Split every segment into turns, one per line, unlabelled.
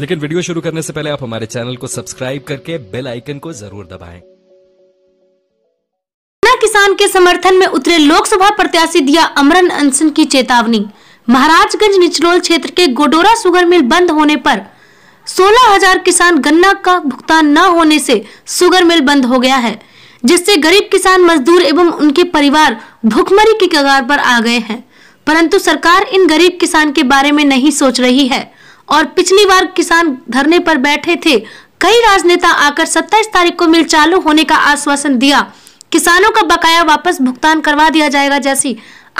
लेकिन वीडियो शुरू करने से पहले आप हमारे चैनल को सब्सक्राइब करके बेल आइकन को जरूर दबाएं।
किसान के समर्थन में उतरे लोकसभा प्रत्याशी दिया अमरन अनशन की चेतावनी महाराजगंज निचलोल क्षेत्र के गोडोरा सुगर मिल बंद होने पर 16,000 किसान गन्ना का भुगतान न होने से सुगर मिल बंद हो गया है जिससे गरीब किसान मजदूर एवं उनके परिवार भुखमरी की कगार पर आ गए हैं परंतु सरकार इन गरीब किसान के बारे में नहीं सोच रही है और पिछली बार किसान धरने पर बैठे थे कई राजनेता आकर 27 तारीख को मिल चालू होने का आश्वासन दिया किसानों का बकाया वापस भुगतान करवा दिया जाएगा जैसी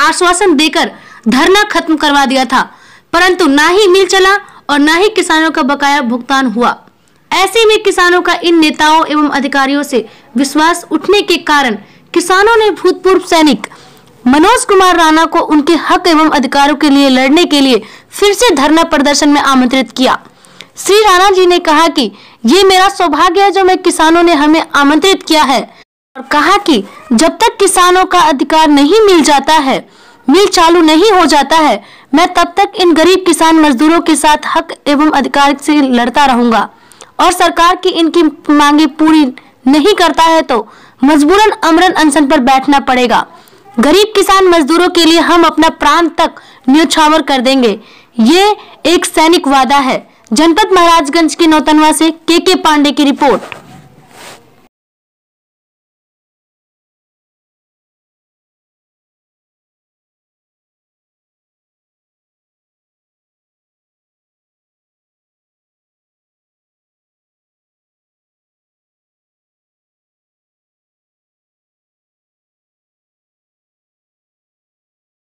आश्वासन देकर धरना खत्म करवा दिया था परंतु ना ही मिल चला और ना ही किसानों का बकाया भुगतान हुआ ऐसे में किसानों का इन नेताओं एवं अधिकारियों से विश्वास उठने के कारण किसानों ने भूतपूर्व सैनिक मनोज कुमार राणा को उनके हक एवं अधिकारों के लिए लड़ने के लिए फिर से धरना प्रदर्शन में आमंत्रित किया श्री राणा जी ने कहा कि ये मेरा सौभाग्य है जो मैं किसानों ने हमें आमंत्रित किया है और कहा कि जब तक किसानों का अधिकार नहीं मिल जाता है मिल चालू नहीं हो जाता है मैं तब तक इन गरीब किसान मजदूरों के साथ हक एवं अधिकार से लड़ता रहूंगा और सरकार की इनकी मांगे पूरी नहीं करता है तो मजबूरन अमरन अनशन पर बैठना पड़ेगा गरीब किसान मजदूरों के लिए हम अपना प्राण तक न्योछावर कर देंगे ये एक सैनिक वादा है जनपद महाराजगंज के नौतनवा से के के पांडे की रिपोर्ट